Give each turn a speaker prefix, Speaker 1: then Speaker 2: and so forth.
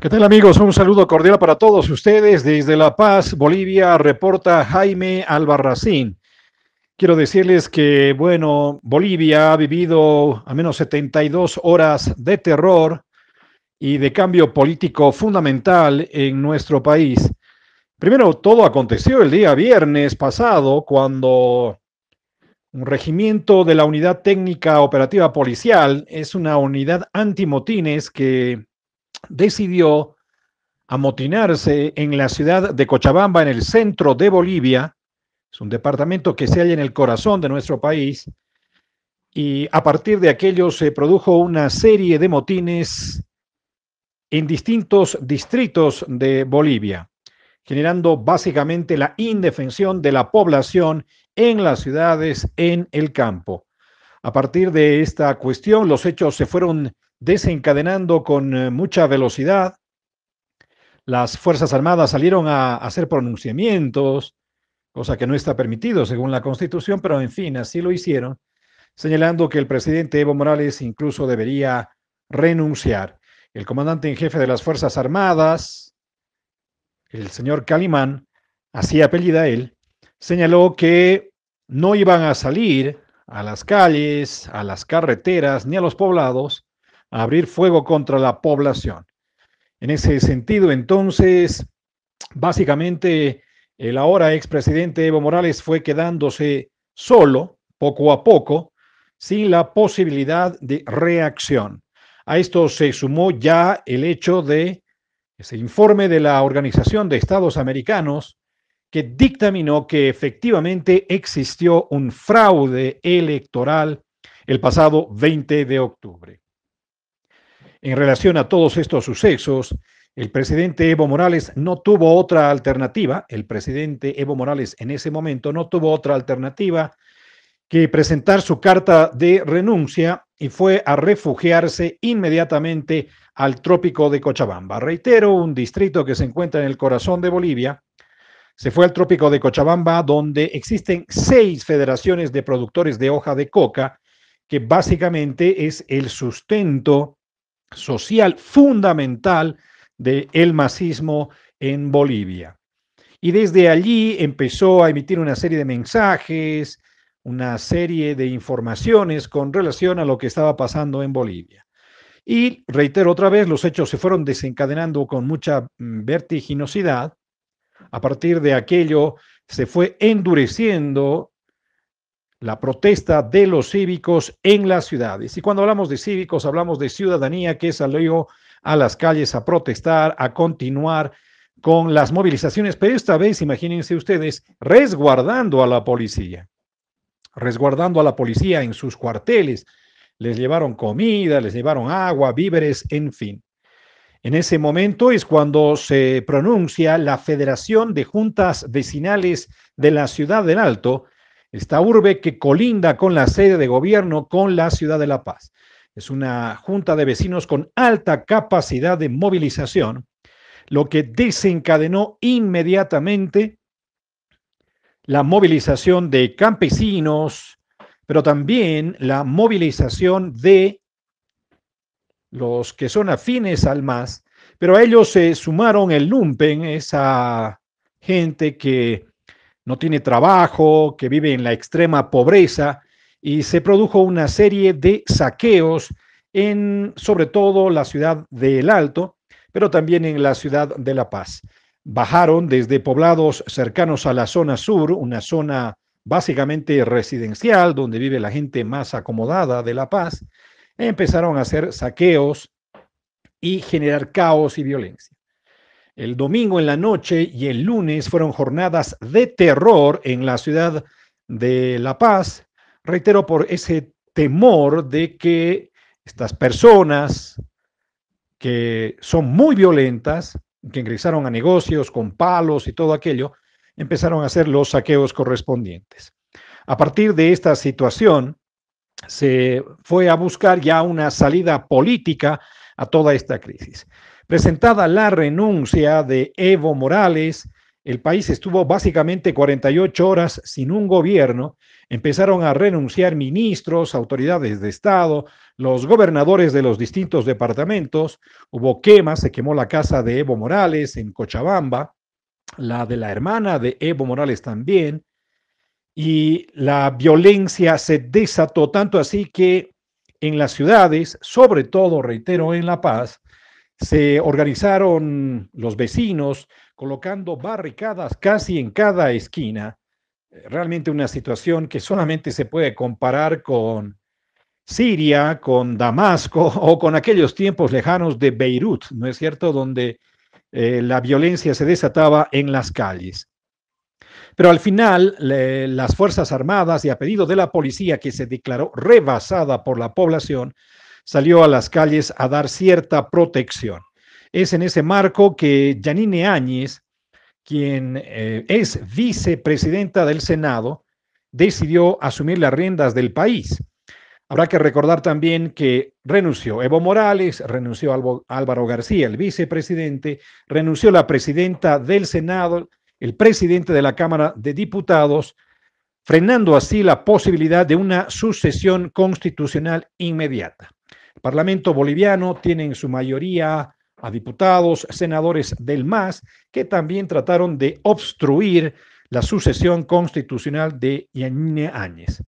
Speaker 1: ¿Qué tal amigos? Un saludo cordial para todos ustedes. Desde La Paz, Bolivia, reporta Jaime Albarracín. Quiero decirles que, bueno, Bolivia ha vivido al menos 72 horas de terror y de cambio político fundamental en nuestro país. Primero, todo aconteció el día viernes pasado cuando un regimiento de la Unidad Técnica Operativa Policial es una unidad antimotines que decidió amotinarse en la ciudad de Cochabamba, en el centro de Bolivia. Es un departamento que se halla en el corazón de nuestro país. Y a partir de aquello se produjo una serie de motines en distintos distritos de Bolivia, generando básicamente la indefensión de la población en las ciudades, en el campo. A partir de esta cuestión, los hechos se fueron desencadenando con eh, mucha velocidad. Las Fuerzas Armadas salieron a hacer pronunciamientos, cosa que no está permitido según la Constitución, pero en fin, así lo hicieron, señalando que el presidente Evo Morales incluso debería renunciar. El comandante en jefe de las Fuerzas Armadas, el señor Calimán, así apellida él, señaló que no iban a salir a las calles, a las carreteras ni a los poblados abrir fuego contra la población. En ese sentido, entonces, básicamente, el ahora expresidente Evo Morales fue quedándose solo, poco a poco, sin la posibilidad de reacción. A esto se sumó ya el hecho de ese informe de la Organización de Estados Americanos que dictaminó que efectivamente existió un fraude electoral el pasado 20 de octubre. En relación a todos estos sucesos, el presidente Evo Morales no tuvo otra alternativa, el presidente Evo Morales en ese momento no tuvo otra alternativa que presentar su carta de renuncia y fue a refugiarse inmediatamente al trópico de Cochabamba. Reitero, un distrito que se encuentra en el corazón de Bolivia. Se fue al trópico de Cochabamba, donde existen seis federaciones de productores de hoja de coca, que básicamente es el sustento social fundamental del el masismo en Bolivia. Y desde allí empezó a emitir una serie de mensajes, una serie de informaciones con relación a lo que estaba pasando en Bolivia. Y reitero otra vez, los hechos se fueron desencadenando con mucha mm, vertiginosidad. A partir de aquello se fue endureciendo la protesta de los cívicos en las ciudades. Y cuando hablamos de cívicos, hablamos de ciudadanía que salió a las calles a protestar, a continuar con las movilizaciones, pero esta vez, imagínense ustedes, resguardando a la policía, resguardando a la policía en sus cuarteles. Les llevaron comida, les llevaron agua, víveres, en fin. En ese momento es cuando se pronuncia la Federación de Juntas Vecinales de la Ciudad del Alto, esta urbe que colinda con la sede de gobierno con la ciudad de La Paz. Es una junta de vecinos con alta capacidad de movilización, lo que desencadenó inmediatamente la movilización de campesinos, pero también la movilización de los que son afines al MAS, pero a ellos se sumaron el lumpen, esa gente que no tiene trabajo, que vive en la extrema pobreza y se produjo una serie de saqueos en sobre todo la ciudad de El Alto, pero también en la ciudad de La Paz. Bajaron desde poblados cercanos a la zona sur, una zona básicamente residencial donde vive la gente más acomodada de La Paz, empezaron a hacer saqueos y generar caos y violencia. El domingo en la noche y el lunes fueron jornadas de terror en la ciudad de La Paz, reitero, por ese temor de que estas personas que son muy violentas, que ingresaron a negocios con palos y todo aquello, empezaron a hacer los saqueos correspondientes. A partir de esta situación, se fue a buscar ya una salida política a toda esta crisis. Presentada la renuncia de Evo Morales, el país estuvo básicamente 48 horas sin un gobierno. Empezaron a renunciar ministros, autoridades de Estado, los gobernadores de los distintos departamentos. Hubo quemas, se quemó la casa de Evo Morales en Cochabamba, la de la hermana de Evo Morales también y la violencia se desató tanto así que en las ciudades, sobre todo, reitero, en La Paz, se organizaron los vecinos colocando barricadas casi en cada esquina. Eh, realmente una situación que solamente se puede comparar con Siria, con Damasco o con aquellos tiempos lejanos de Beirut, ¿no es cierto?, donde eh, la violencia se desataba en las calles. Pero al final, las Fuerzas Armadas y a pedido de la policía que se declaró rebasada por la población, salió a las calles a dar cierta protección. Es en ese marco que Janine Áñez, quien eh, es vicepresidenta del Senado, decidió asumir las riendas del país. Habrá que recordar también que renunció Evo Morales, renunció Álvaro García, el vicepresidente, renunció la presidenta del Senado, el presidente de la Cámara de Diputados, frenando así la posibilidad de una sucesión constitucional inmediata. El Parlamento boliviano tiene en su mayoría a diputados, senadores del MAS, que también trataron de obstruir la sucesión constitucional de Yanine Áñez.